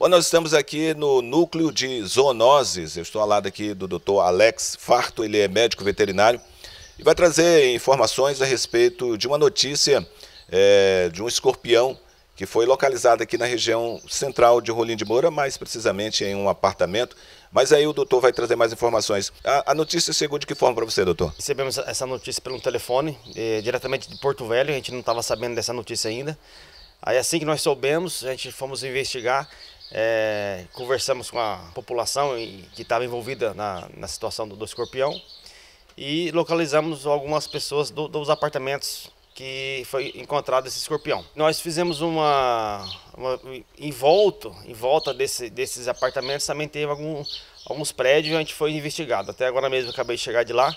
Bom, nós estamos aqui no núcleo de zoonoses. Eu estou ao lado aqui do doutor Alex Farto, ele é médico veterinário e vai trazer informações a respeito de uma notícia é, de um escorpião que foi localizado aqui na região central de Rolim de Moura, mais precisamente em um apartamento. Mas aí o doutor vai trazer mais informações. A, a notícia chegou de que forma para você, doutor? Recebemos essa notícia pelo telefone, eh, diretamente de Porto Velho, a gente não estava sabendo dessa notícia ainda. Aí assim que nós soubemos, a gente fomos investigar é, conversamos com a população e, que estava envolvida na, na situação do, do, escorpião e localizamos algumas pessoas do, dos apartamentos que foi encontrado esse escorpião. Nós fizemos uma, uma em, volta, em volta desse, desses apartamentos também teve algum, alguns prédios a gente foi investigado. Até agora mesmo acabei de chegar de lá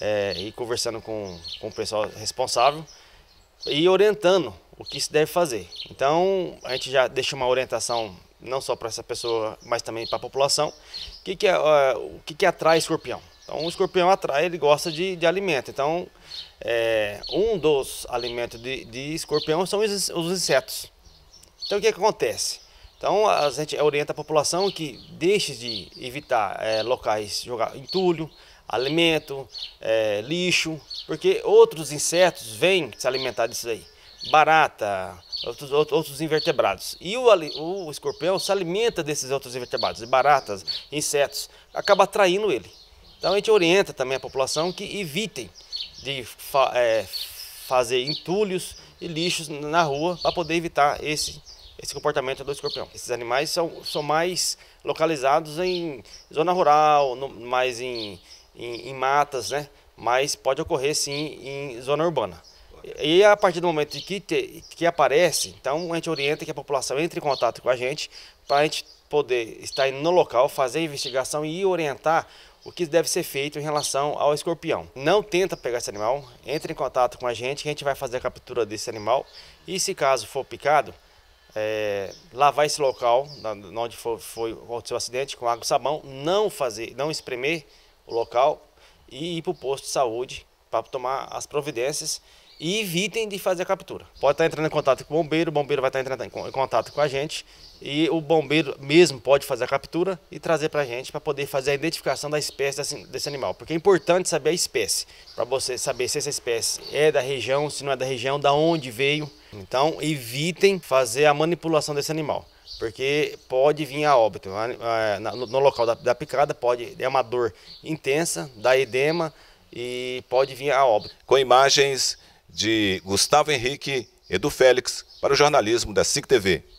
é, e conversando com, com o pessoal responsável e orientando o que se deve fazer. Então a gente já deixa uma orientação não só para essa pessoa, mas também para a população, que que, uh, o que, que atrai escorpião. Então, o escorpião atrai, ele gosta de, de alimento. Então, é, um dos alimentos de, de escorpião são os, os, insetos. Então, o que, que acontece? Então, a gente orienta a população que deixe de evitar é, locais jogar entulho, alimento, é, lixo, porque outros insetos vêm se alimentar disso aí barata, outros, outros invertebrados. E o, o escorpião se alimenta desses outros invertebrados, baratas, insetos, acaba atraindo ele. Então a gente orienta também a população que evitem de fa é, fazer entulhos e lixos na rua para poder evitar esse, esse comportamento do escorpião. Esses animais são, são mais localizados em zona rural, no, mais em, em, em matas, né? mas pode ocorrer sim em zona urbana. E a partir do momento que, te, que aparece, então a gente orienta que a população entre em contato com a gente para a gente poder estar no local, fazer a investigação e orientar o que deve ser feito em relação ao escorpião. Não tenta pegar esse animal, entre em contato com a gente, que a gente vai fazer a captura desse animal e se caso for picado, é, lavar esse local onde foi, foi aconteceu o acidente com água e sabão, não fazer, não espremer o local e ir para o posto de saúde para tomar as providências e evitem de fazer a captura. Pode estar entrando em contato com o bombeiro, o bombeiro vai estar entrando em contato com a gente e o bombeiro mesmo pode fazer a captura e trazer para a gente para poder fazer a identificação da espécie desse, desse, animal, porque é importante saber a espécie, para você saber se essa espécie é da região, se não é da região, da onde veio. Então evitem fazer a manipulação desse animal, porque pode vir a óbito. No local da, picada pode é uma dor intensa, dá edema e pode vir a óbito. Com imagens de Gustavo Henrique e do Félix para o jornalismo da SIC TV.